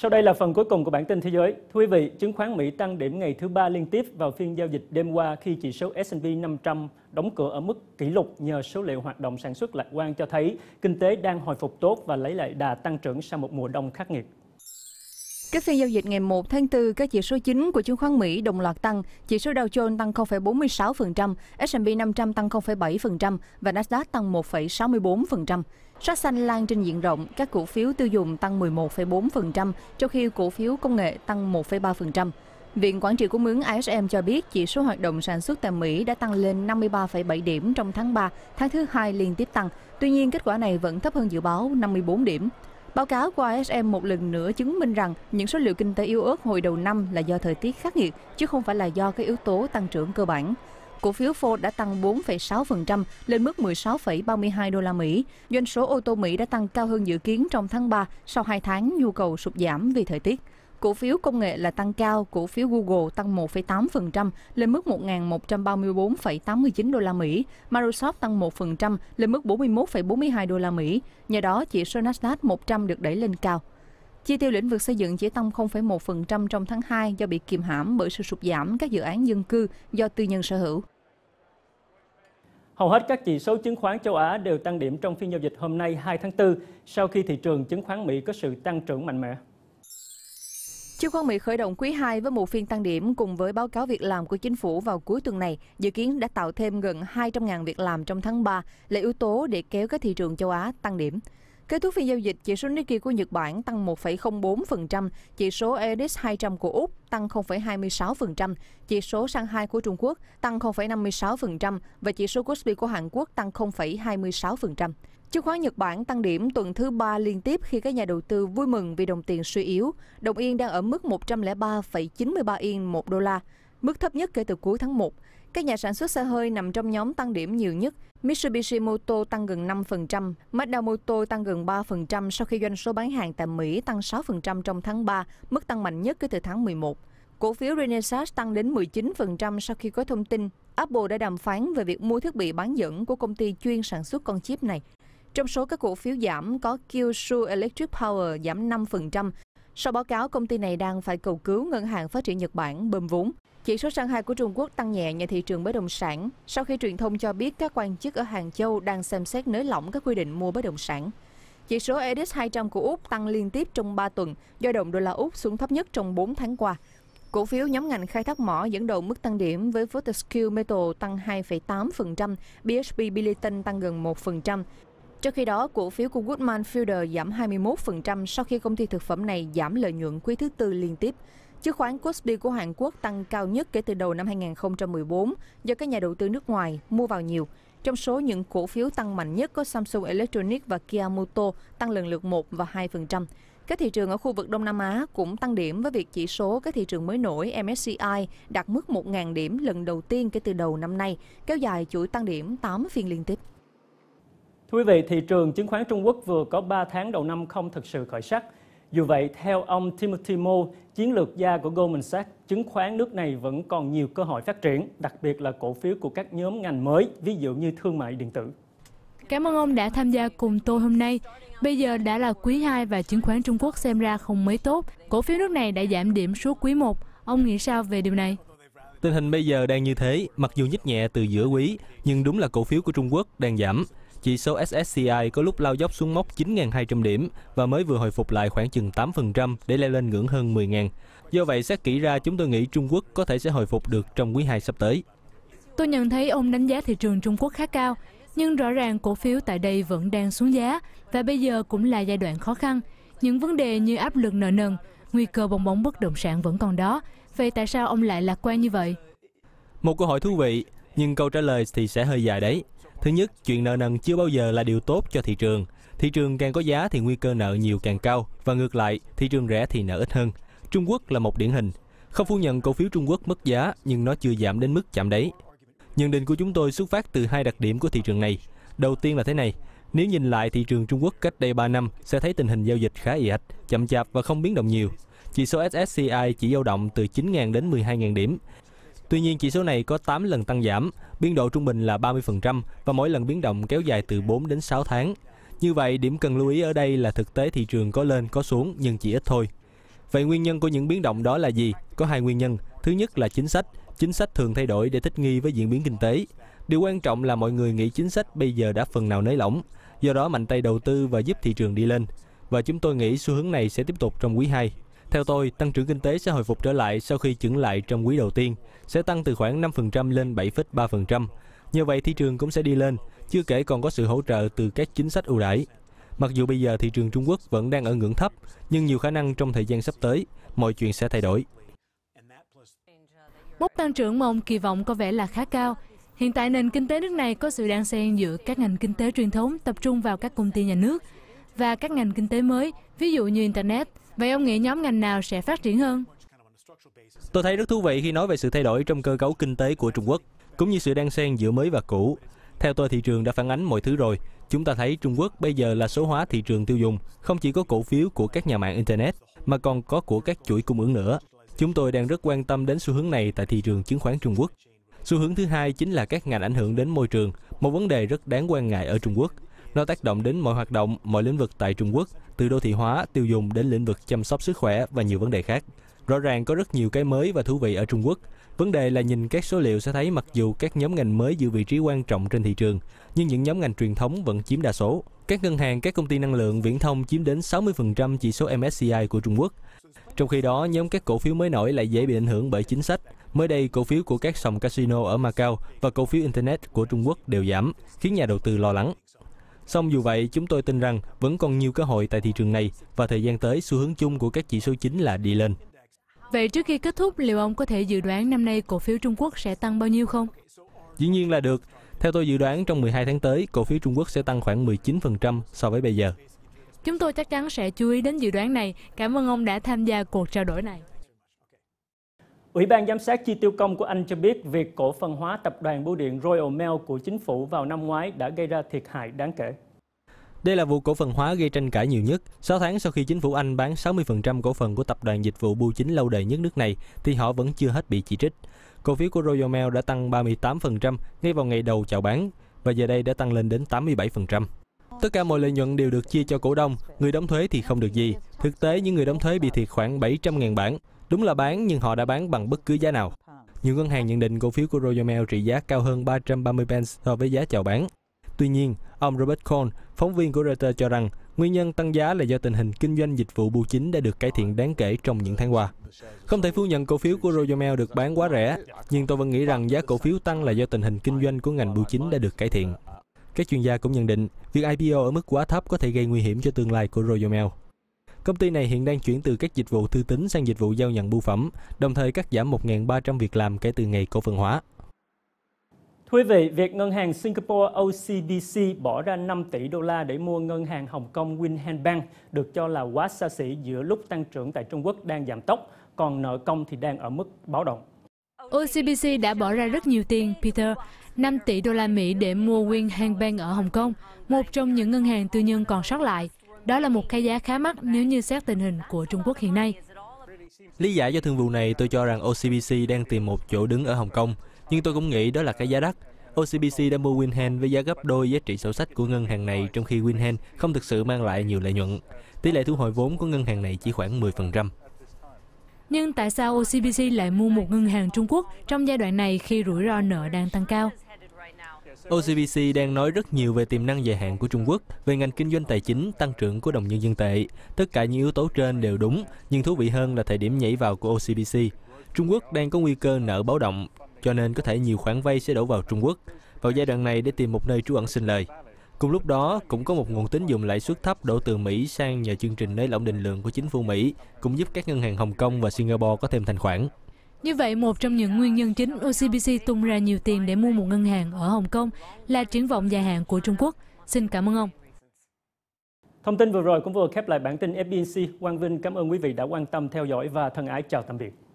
Sau đây là phần cuối cùng của bản tin thế giới. Thưa quý vị, chứng khoán Mỹ tăng điểm ngày thứ ba liên tiếp vào phiên giao dịch đêm qua khi chỉ số S&P 500 đóng cửa ở mức kỷ lục nhờ số liệu hoạt động sản xuất lạc quan cho thấy kinh tế đang hồi phục tốt và lấy lại đà tăng trưởng sau một mùa đông khắc nghiệt. Các phiên giao dịch ngày 1 tháng 4, các chỉ số chính của chứng khoán Mỹ đồng loạt tăng. Chỉ số Dow Jones tăng 0,46%, S&P 500 tăng 0,7% và Nasdaq tăng 1,64%. Sắc xanh lan trên diện rộng, các cổ phiếu tiêu dùng tăng 11,4%, trong khi cổ phiếu công nghệ tăng 1,3%. Viện Quản trị Cung ứng ISM cho biết chỉ số hoạt động sản xuất tại Mỹ đã tăng lên 53,7 điểm trong tháng 3, tháng thứ hai liên tiếp tăng. Tuy nhiên, kết quả này vẫn thấp hơn dự báo 54 điểm. Báo cáo của ISM một lần nữa chứng minh rằng những số liệu kinh tế yếu ớt hồi đầu năm là do thời tiết khắc nghiệt, chứ không phải là do các yếu tố tăng trưởng cơ bản. Cổ phiếu Ford đã tăng 4,6% lên mức 16,32 đô la Mỹ. Doanh số ô tô Mỹ đã tăng cao hơn dự kiến trong tháng 3 sau 2 tháng nhu cầu sụt giảm vì thời tiết. Cổ phiếu công nghệ là tăng cao, cổ phiếu Google tăng 1,8% lên mức 1.134,89 đô la Mỹ, Microsoft tăng 1% lên mức 41,42 đô la Mỹ. Nhờ đó, chỉ số Nasdaq 100 được đẩy lên cao. Chi tiêu lĩnh vực xây dựng chỉ tăng 0,1% trong tháng 2 do bị kiềm hãm bởi sự sụt giảm các dự án dân cư do tư nhân sở hữu. Hầu hết các chỉ số chứng khoán châu Á đều tăng điểm trong phiên giao dịch hôm nay 2 tháng 4 sau khi thị trường chứng khoán Mỹ có sự tăng trưởng mạnh mẽ. Chứng khoán Mỹ khởi động quý 2 với một phiên tăng điểm cùng với báo cáo việc làm của chính phủ vào cuối tuần này, dự kiến đã tạo thêm gần 200.000 việc làm trong tháng 3 là yếu tố để kéo các thị trường châu Á tăng điểm. Kết thúc phiên giao dịch, chỉ số Nikkei của Nhật Bản tăng 1,04%, chỉ số EDIX 200 của Úc tăng 0,26%, chỉ số Shanghai của Trung Quốc tăng 0,56% và chỉ số Kospi của Hàn Quốc tăng 0,26%. Chứng khoán Nhật Bản tăng điểm tuần thứ ba liên tiếp khi các nhà đầu tư vui mừng vì đồng tiền suy yếu. Đồng yên đang ở mức 103,93 yên một đô la, mức thấp nhất kể từ cuối tháng 1. Các nhà sản xuất xe hơi nằm trong nhóm tăng điểm nhiều nhất. Mitsubishi Moto tăng gần 5%, Mazda Moto tăng gần 3% sau khi doanh số bán hàng tại Mỹ tăng 6% trong tháng 3, mức tăng mạnh nhất kể từ tháng 11. Cổ phiếu Renesas tăng đến 19% sau khi có thông tin Apple đã đàm phán về việc mua thiết bị bán dẫn của công ty chuyên sản xuất con chip này. Trong số các cổ phiếu giảm có Kyushu Electric Power giảm 5%, sau báo cáo công ty này đang phải cầu cứu Ngân hàng Phát triển Nhật Bản bơm vốn. Chỉ số Shanghai của Trung Quốc tăng nhẹ nhờ thị trường bất động sản sau khi truyền thông cho biết các quan chức ở Hàng Châu đang xem xét nới lỏng các quy định mua bất động sản. Chỉ số EDIX 200 của Úc tăng liên tiếp trong 3 tuần, do đồng đô la Úc xuống thấp nhất trong 4 tháng qua. Cổ phiếu nhóm ngành khai thác mỏ dẫn đầu mức tăng điểm với Fortescue Metal tăng 2,8%, BHP Billiton tăng gần 1%. Trong khi đó, cổ phiếu của Goodman Fielder giảm 21% sau khi công ty thực phẩm này giảm lợi nhuận quý thứ tư liên tiếp. Chứng khoán Kospi của Hàn Quốc tăng cao nhất kể từ đầu năm 2014 do các nhà đầu tư nước ngoài mua vào nhiều. Trong số những cổ phiếu tăng mạnh nhất có Samsung Electronics và Kia Motor tăng lần lượt 1 và 2%. Các thị trường ở khu vực Đông Nam Á cũng tăng điểm với việc chỉ số các thị trường mới nổi MSCI đạt mức 1.000 điểm lần đầu tiên kể từ đầu năm nay, kéo dài chuỗi tăng điểm 8 phiên liên tiếp. Thưa quý vị, thị trường chứng khoán Trung Quốc vừa có 3 tháng đầu năm không thực sự khởi sắc. Dù vậy, theo ông Timothy Mo, chiến lược gia của Goldman Sachs, chứng khoán nước này vẫn còn nhiều cơ hội phát triển, đặc biệt là cổ phiếu của các nhóm ngành mới, ví dụ như thương mại điện tử. Cảm ơn ông đã tham gia cùng tôi hôm nay. Bây giờ đã là quý 2 và chứng khoán Trung Quốc xem ra không mấy tốt. Cổ phiếu nước này đã giảm điểm suốt quý 1. Ông nghĩ sao về điều này? Tình hình bây giờ đang như thế, mặc dù nhích nhẹ từ giữa quý, nhưng đúng là cổ phiếu của Trung Quốc đang giảm. Chỉ số SSCI có lúc lao dốc xuống mốc 9.200 điểm và mới vừa hồi phục lại khoảng chừng 8% để leo lên ngưỡng hơn 10.000. Do vậy, xét kỹ ra chúng tôi nghĩ Trung Quốc có thể sẽ hồi phục được trong quý 2 sắp tới. Tôi nhận thấy ông đánh giá thị trường Trung Quốc khá cao, nhưng rõ ràng cổ phiếu tại đây vẫn đang xuống giá và bây giờ cũng là giai đoạn khó khăn. Những vấn đề như áp lực nợ nần, nguy cơ bong bóng bất động sản vẫn còn đó Vậy tại sao ông lại lạc quan như vậy? Một câu hỏi thú vị, nhưng câu trả lời thì sẽ hơi dài đấy. Thứ nhất, chuyện nợ nần chưa bao giờ là điều tốt cho thị trường. Thị trường càng có giá thì nguy cơ nợ nhiều càng cao và ngược lại, thị trường rẻ thì nợ ít hơn. Trung Quốc là một điển hình. Không phủ nhận cổ phiếu Trung Quốc mất giá nhưng nó chưa giảm đến mức chạm đáy. Nhận định của chúng tôi xuất phát từ hai đặc điểm của thị trường này. Đầu tiên là thế này, nếu nhìn lại thị trường Trung Quốc cách đây 3 năm sẽ thấy tình hình giao dịch khá ị ạch, chậm chạp và không biến động nhiều. Chỉ số SSCI chỉ dao động từ 9.000 đến 12.000 điểm. Tuy nhiên, chỉ số này có 8 lần tăng giảm, biên độ trung bình là 30% và mỗi lần biến động kéo dài từ 4 đến 6 tháng. Như vậy, điểm cần lưu ý ở đây là thực tế thị trường có lên có xuống nhưng chỉ ít thôi. Vậy nguyên nhân của những biến động đó là gì? Có hai nguyên nhân. Thứ nhất là chính sách. Chính sách thường thay đổi để thích nghi với diễn biến kinh tế. Điều quan trọng là mọi người nghĩ chính sách bây giờ đã phần nào nới lỏng, do đó mạnh tay đầu tư và giúp thị trường đi lên. Và chúng tôi nghĩ xu hướng này sẽ tiếp tục trong quý 2. Theo tôi, tăng trưởng kinh tế sẽ hồi phục trở lại sau khi chững lại trong quý đầu tiên, sẽ tăng từ khoảng 5% lên 7,3%. nhờ vậy thị trường cũng sẽ đi lên, chưa kể còn có sự hỗ trợ từ các chính sách ưu đãi. Mặc dù bây giờ thị trường Trung Quốc vẫn đang ở ngưỡng thấp, nhưng nhiều khả năng trong thời gian sắp tới, mọi chuyện sẽ thay đổi. Mức tăng trưởng mà ông kỳ vọng có vẻ là khá cao. Hiện tại nền kinh tế nước này có sự đan xen giữa các ngành kinh tế truyền thống tập trung vào các công ty nhà nước và các ngành kinh tế mới, ví dụ như Internet, Vậy ông nghĩ nhóm ngành nào sẽ phát triển hơn? Tôi thấy rất thú vị khi nói về sự thay đổi trong cơ cấu kinh tế của Trung Quốc, cũng như sự đan xen giữa mới và cũ. Theo tôi, thị trường đã phản ánh mọi thứ rồi. Chúng ta thấy Trung Quốc bây giờ là số hóa thị trường tiêu dùng, không chỉ có cổ phiếu của các nhà mạng Internet, mà còn có của các chuỗi cung ứng nữa. Chúng tôi đang rất quan tâm đến xu hướng này tại thị trường chứng khoán Trung Quốc. Xu hướng thứ hai chính là các ngành ảnh hưởng đến môi trường, một vấn đề rất đáng quan ngại ở Trung Quốc. Nó tác động đến mọi hoạt động, mọi lĩnh vực tại Trung Quốc, từ đô thị hóa, tiêu dùng đến lĩnh vực chăm sóc sức khỏe và nhiều vấn đề khác. Rõ ràng có rất nhiều cái mới và thú vị ở Trung Quốc. Vấn đề là nhìn các số liệu sẽ thấy mặc dù các nhóm ngành mới giữ vị trí quan trọng trên thị trường, nhưng những nhóm ngành truyền thống vẫn chiếm đa số. Các ngân hàng, các công ty năng lượng, viễn thông chiếm đến 60% chỉ số MSCI của Trung Quốc. Trong khi đó, nhóm các cổ phiếu mới nổi lại dễ bị ảnh hưởng bởi chính sách. Mới đây, cổ phiếu của các sòng casino ở Macau và cổ phiếu Internet của Trung Quốc đều giảm, khiến nhà đầu tư lo lắng. Song dù vậy, chúng tôi tin rằng vẫn còn nhiều cơ hội tại thị trường này và thời gian tới xu hướng chung của các chỉ số chính là đi lên. Vậy trước khi kết thúc, liệu ông có thể dự đoán năm nay cổ phiếu Trung Quốc sẽ tăng bao nhiêu không? Dĩ nhiên là được. Theo tôi dự đoán, trong 12 tháng tới, cổ phiếu Trung Quốc sẽ tăng khoảng 19% so với bây giờ. Chúng tôi chắc chắn sẽ chú ý đến dự đoán này. Cảm ơn ông đã tham gia cuộc trao đổi này. Ủy ban giám sát chi tiêu công của Anh cho biết việc cổ phần hóa tập đoàn bưu điện Royal Mail của chính phủ vào năm ngoái đã gây ra thiệt hại đáng kể. Đây là vụ cổ phần hóa gây tranh cãi nhiều nhất. 6 tháng sau khi chính phủ Anh bán 60% cổ phần của tập đoàn dịch vụ bưu chính lâu đời nhất nước này, thì họ vẫn chưa hết bị chỉ trích. Cổ phiếu của Royal Mail đã tăng 38% ngay vào ngày đầu chào bán và giờ đây đã tăng lên đến 87%. Tất cả mọi lợi nhuận đều được chia cho cổ đông, người đóng thuế thì không được gì. Thực tế, những người đóng thuế bị thiệt khoảng 700.000 bảng. Đúng là bán nhưng họ đã bán bằng bất cứ giá nào. Nhiều ngân hàng nhận định cổ phiếu của Royal Mail trị giá cao hơn 330 pence so với giá chào bán. Tuy nhiên, ông Robert Cohn, phóng viên của Reuters cho rằng nguyên nhân tăng giá là do tình hình kinh doanh dịch vụ bưu chính đã được cải thiện đáng kể trong những tháng qua. Không thể phủ nhận cổ phiếu của Royal Mail được bán quá rẻ, nhưng tôi vẫn nghĩ rằng giá cổ phiếu tăng là do tình hình kinh doanh của ngành bưu chính đã được cải thiện. Các chuyên gia cũng nhận định, việc IPO ở mức quá thấp có thể gây nguy hiểm cho tương lai của Royal Mail. Công ty này hiện đang chuyển từ các dịch vụ thư tín sang dịch vụ giao nhận bưu phẩm, đồng thời cắt giảm 1.300 việc làm kể từ ngày cổ phần hóa. Thưa quý vị, việc ngân hàng Singapore OCBC bỏ ra 5 tỷ đô la để mua ngân hàng Hồng Kông Winhan Bank được cho là quá xa xỉ giữa lúc tăng trưởng tại Trung Quốc đang giảm tốc, còn nợ công thì đang ở mức báo động. OCBC đã bỏ ra rất nhiều tiền, Peter, 5 tỷ đô la Mỹ để mua Winhan Bank ở Hồng Kông, một trong những ngân hàng tư nhân còn sót lại. Đó là một cái giá khá mắc nếu như xét tình hình của Trung Quốc hiện nay. Lý giải cho thương vụ này tôi cho rằng OCBC đang tìm một chỗ đứng ở Hồng Kông, nhưng tôi cũng nghĩ đó là cái giá đắt. OCBC đã mua Winhand với giá gấp đôi giá trị sổ sách của ngân hàng này trong khi Winhand không thực sự mang lại nhiều lợi nhuận. Tỷ lệ thu hồi vốn của ngân hàng này chỉ khoảng 10%. Nhưng tại sao OCBC lại mua một ngân hàng Trung Quốc trong giai đoạn này khi rủi ro nợ đang tăng cao? OCBC đang nói rất nhiều về tiềm năng dài hạn của Trung Quốc, về ngành kinh doanh tài chính, tăng trưởng của đồng nhân dân tệ. Tất cả những yếu tố trên đều đúng, nhưng thú vị hơn là thời điểm nhảy vào của OCBC. Trung Quốc đang có nguy cơ nợ báo động, cho nên có thể nhiều khoản vay sẽ đổ vào Trung Quốc vào giai đoạn này để tìm một nơi trú ẩn sinh lời. Cùng lúc đó, cũng có một nguồn tín dụng lãi suất thấp đổ từ Mỹ sang nhờ chương trình nới lỏng định lượng của chính phủ Mỹ, cũng giúp các ngân hàng Hồng Kông và Singapore có thêm thanh khoản. Như vậy, một trong những nguyên nhân chính OCBC tung ra nhiều tiền để mua một ngân hàng ở Hồng Kông là triển vọng dài hạn của Trung Quốc. Xin cảm ơn ông. Thông tin vừa rồi cũng vừa khép lại bản tin FBC. Quang Vinh cảm ơn quý vị đã quan tâm theo dõi và thân ái chào tạm biệt.